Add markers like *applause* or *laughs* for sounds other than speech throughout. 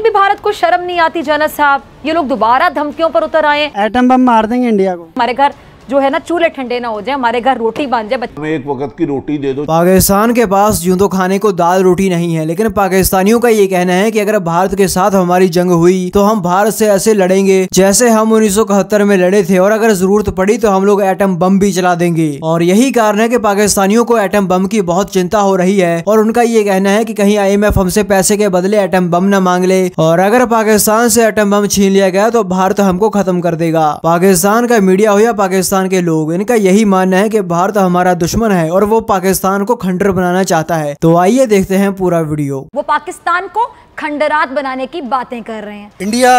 फिर भी भारत को शर्म नहीं आती जाना साहब ये लोग दोबारा धमकियों पर उतर आए एटम बम मार देंगे इंडिया को हमारे घर जो है ना चूल्हे ठंडे ना हो जाए हमारे घर रोटी बन जाए एक वक्त की रोटी दे दो पाकिस्तान के पास यूं तो खाने को दाल रोटी नहीं है लेकिन पाकिस्तानियों का ये कहना है कि अगर भारत के साथ हमारी जंग हुई तो हम भारत से ऐसे लड़ेंगे जैसे हम उन्नीस में लड़े थे और अगर जरूरत पड़ी तो हम लोग एटम बम भी चला देंगे और यही कारण है की पाकिस्तानियों को एटम बम की बहुत चिंता हो रही है और उनका ये कहना है की कहीं आई एम हमसे पैसे के बदले एटम बम न मांग ले और अगर पाकिस्तान से एटम बम छीन लिया गया तो भारत हमको खत्म कर देगा पाकिस्तान का मीडिया हो या पाकिस्तान पाकिस्तान के लोग इनका यही मानना है कि भारत हमारा दुश्मन है और वो पाकिस्तान को खंडर बनाना चाहता है तो आइए देखते हैं पूरा वीडियो वो पाकिस्तान को खंडरात बनाने की बातें कर रहे हैं इंडिया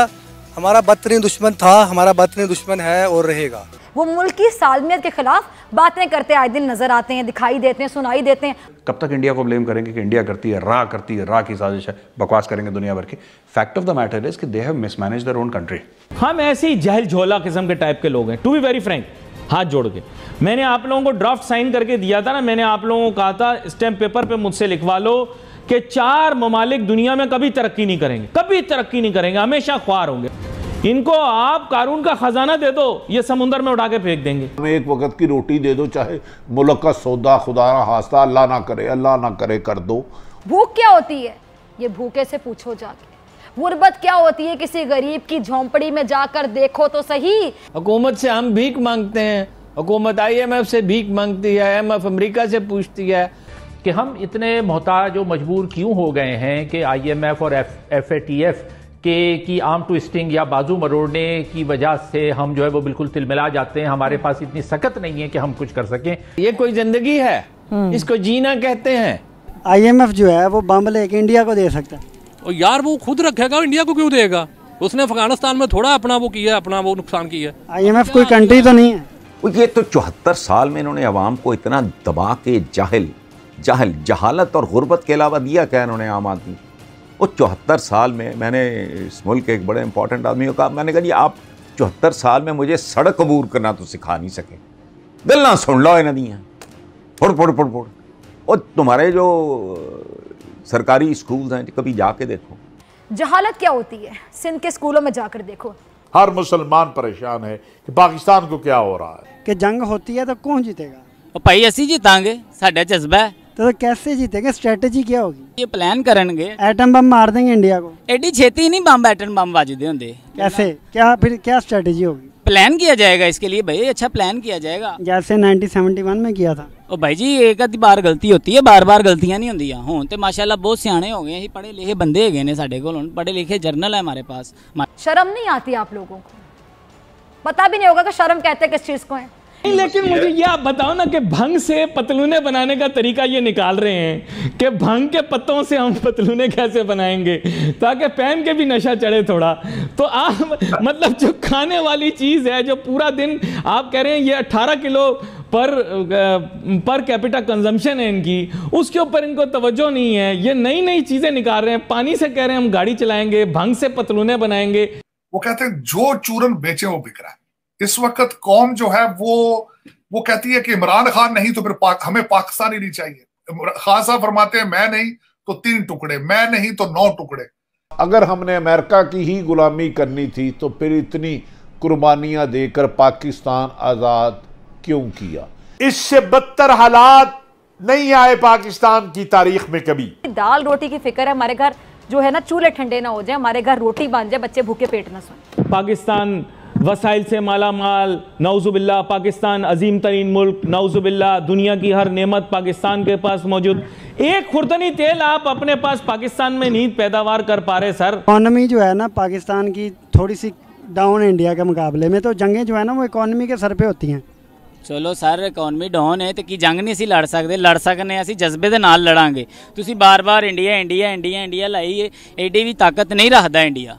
हमारा बदतरीन दुश्मन था हमारा बदतरीन दुश्मन है और रहेगा वो मुल्क की सालमियत के खिलाफ बातें करते आए दिन नजर आते हैं दिखाई देते हैं सुनाई देते हैं कब तक इंडिया को ब्लेम करेंगे कि इंडिया करती है रा करती है रा की साजिश है बकवास करेंगे दुनिया भर की fact of the matter is कि they have mismanaged their own country हम ऐसे ही जहल झोला किस्म के टाइप के लोग हैं टू बी वेरी फ्रेंक हाथ जोड़ के मैंने आप लोगों को ड्राफ्ट साइन करके दिया था ना मैंने आप लोगों को कहा था स्टैम्प पेपर पे मुझसे लिखवा लो कि चार ममालिक दुनिया में कभी तरक्की नहीं करेंगे कभी तरक्की नहीं करेंगे हमेशा ख्वार होंगे इनको आप कानून का खजाना दे दो ये समुंदर में उठा के फेंक देंगे हमें एक वक्त की रोटी दे दो चाहे मुल्क का सौदा खुदा हास्ता अल्लाह ना करे अल्लाह ना करे कर दो भूख क्या होती है ये भूखे से पूछो जाके गुर्बत क्या होती है किसी गरीब की झोंपड़ी में जाकर देखो तो सही हुकूमत से हम भीख मांगते हैं हुकूमत आई से भीख मांगती है आई एम एफ अमरीका से पूछती है कि हम इतने मोहताज और मजबूर क्यों हो गए हैं कि आई एम एफ और एफ ए टी एफ के की आम ट्विस्टिंग या बाजू मरोड़ने की वजह से हम जो है वो बिल्कुल तिलमिला जाते हैं हमारे पास इतनी सख्त नहीं है कि हम कुछ कर सकें ये कोई जिंदगी है हम्म। इसको जीना कहते हैं आई एम एफ जो है वो बम लेके इंडिया को दे सकता है और यार वो खुद रखेगा इंडिया को क्यों देगा उसने अफगानिस्तान में थोड़ा अपना वो किया अपना वो नुकसान किया आईएमएफ कोई कंट्री तो नहीं है ये तो चौहत्तर साल में इन्होंने आवाम को इतना दबा के जाहिल जाहिल जहालत और गुर्बत के अलावा दिया क्या इन्होंने आम आदमी वो चौहत्तर साल में मैंने इस मुल्क के एक बड़े इंपॉर्टेंट आदमी को कहा मैंने कहा जी आप चौहत्तर साल में मुझे सड़क अबूर करना तो सिखा नहीं सके गल सुन लो इन्हें दियाँ फुड़ फुड़ फुड़ फुड़ और तुम्हारे जो सरकारी स्कूल हैं कभी जाके देखो जहालत क्या होती है सिंध के स्कूलों में जाकर देखो हर मुसलमान परेशान है कि पाकिस्तान को क्या हो रहा है कि जंग होती है तो कौन जीतेगा भाई असी जीतेंगे साढ़ा जज्बा है तो, कैसे जीतेंगे स्ट्रेटेजी क्या होगी ये प्लान करेंगे एटम बम मार देंगे इंडिया को एडी छेती नहीं बम एटम बम वाजदे होंगे कैसे क्या फिर क्या स्ट्रेटेजी होगी प्लान किया जाएगा इसके लिए भाई अच्छा प्लान किया जाएगा जैसे 1971 में किया था ओ भाई जी एक आधी बार गलती होती है बार बार गलतियां नहीं होंगी हूँ तो माशाल्लाह बहुत सियाने हो गए पढ़े लिखे बंदे है ने साढ़े को पढ़े लिखे जर्नल है हमारे पास शर्म नहीं आती आप लोगों को पता भी नहीं होगा कि शर्म कहते किस चीज़ को है लेकिन मुझे ये आप बताओ ना कि भंग से पतलूने बनाने का तरीका ये निकाल रहे हैं कि भंग के पत्तों से हम पतलूने कैसे बनाएंगे ताकि पहन के भी नशा चढ़े थोड़ा तो आप *laughs* मतलब जो खाने वाली चीज़ है जो पूरा दिन आप कह रहे हैं ये 18 किलो पर पर कैपिटा कंजम्पशन है इनकी उसके ऊपर इनको तवज्जो नहीं है ये नई नई चीज़ें निकाल रहे हैं पानी से कह रहे हैं हम गाड़ी चलाएंगे भंग से पतलूने बनाएंगे वो कहते हैं जो चूरन बेचे वो बिक रहा है इस वक्त कौम जो है वो वो कहती है कि इमरान खान नहीं तो फिर पाक, हमें पाकिस्तान ही नहीं चाहिए खान साहब फरमाते हैं मैं नहीं तो तीन टुकड़े मैं नहीं तो नौ टुकड़े अगर हमने अमेरिका की ही गुलामी करनी थी तो फिर इतनी कुर्बानियां देकर पाकिस्तान आज़ाद क्यों किया इससे बदतर हालात नहीं आए पाकिस्तान की तारीख में कभी दाल रोटी की फिक्र है हमारे घर जो है ना चूल्हे ठंडे ना हो जाए हमारे घर रोटी बन जाए बच्चे भूखे पेट ना सोए पाकिस्तान वसाइल से माला माल नौजुबिल्ला पाकिस्तान अजीम तरीन मुल्क नौजुबिल्ला दुनिया की हर नेमत पाकिस्तान के पास मौजूद एक खुर्दनी तेल आप अपने पास पाकिस्तान में नहीं पैदावार कर पा रहे सर इकॉनमी जो है ना पाकिस्तान की थोड़ी सी डाउन इंडिया के मुकाबले में तो जंगें जो है ना वो इकॉनमी के सर पे होती हैं चलो सर ਇਕਨੋਮੀ डाउन है तो कि जंग नहीं ਅਸੀਂ लड़ सकते लड़ सकने असं जज्बे के नाल लड़ा ਤੁਸੀਂ बार बार इंडिया इंडिया इंडिया इंडिया लाइए एडी भी ताकत नहीं रखता इंडिया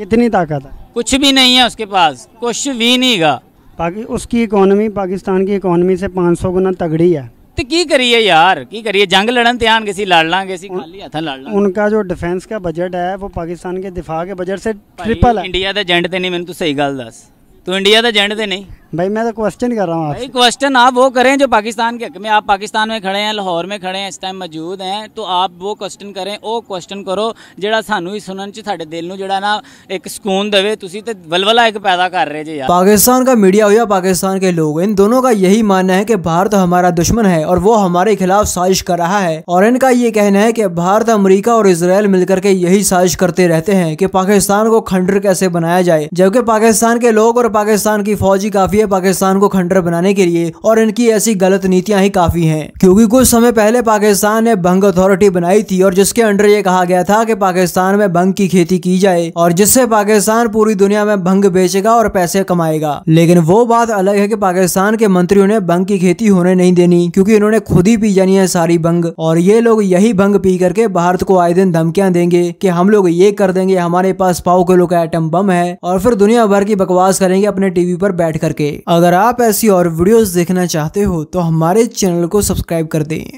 कितनी ताकत है कुछ भी नहीं है उसके पास कुछ भी नहीं गा पाकि उसकी इकोनॉमी पाकिस्तान की इकोनॉमी से 500 गुना तगड़ी है तो की करिए यार की करिए जंग लड़न त्यान किसी लड़ लांगे खाली लड़ उनका जो डिफेंस का बजट है वो पाकिस्तान के दिफा के बजट से ट्रिपल है इंडिया के ਏਜੰਟ ਤੇ नहीं ਮੈਨੂੰ ਤੂੰ सही गल दस तो इंडिया तो जेंड थे नहीं भाई मैं तो क्वेश्चन कर रहा हूँ भाई क्वेश्चन आप वो करें जो पाकिस्तान के हक में आप पाकिस्तान में खड़े हैं लाहौर में खड़े हैं इस टाइम मौजूद हैं तो आप वो क्वेश्चन करें वो क्वेश्चन करो जो सू ਹੀ ਸੁਣਨ ਚ ਸਾਡੇ ਦਿਲ ਨੂੰ ਜਿਹੜਾ ਨਾ ਇੱਕ ਸਕੂਨ ਦੇਵੇ ਤੁਸੀਂ ਤੇ ਵਲਵਲਾ ਇੱਕ ਪੈਦਾ ਕਰ ਰਹੇ ਜੇ पाकिस्तान का मीडिया हो या पाकिस्तान के लोग इन दोनों का यही मानना है कि भारत हमारा दुश्मन है और वो हमारे खिलाफ साजिश कर रहा है और इनका ये कहना है कि भारत अमरीका और इसराइल मिलकर के यही साजिश करते रहते हैं कि पाकिस्तान को खंडर कैसे बनाया जाए जबकि पाकिस्तान के लोग और पाकिस्तान की फौजी काफी है पाकिस्तान को खंडर बनाने के लिए और इनकी ऐसी गलत नीतियां ही काफी हैं क्योंकि कुछ समय पहले पाकिस्तान ने बंग अथॉरिटी बनाई थी और जिसके अंडर ये कहा गया था कि पाकिस्तान में बंग की खेती की जाए और जिससे पाकिस्तान पूरी दुनिया में बंग बेचेगा और पैसे कमाएगा लेकिन वो बात अलग है की पाकिस्तान के मंत्रियों ने बंग की खेती होने नहीं देनी क्यूँकी इन्होंने खुद ही पी जानी है सारी बंग और ये लोग यही बंग पी करके भारत को आए दिन धमकियां देंगे की हम लोग ये कर देंगे हमारे पास पाओ किलो का एटम बम है और फिर दुनिया भर की बकवास करेंगे अपने टीवी पर बैठ करके अगर आप ऐसी और वीडियोस देखना चाहते हो तो हमारे चैनल को सब्सक्राइब कर दें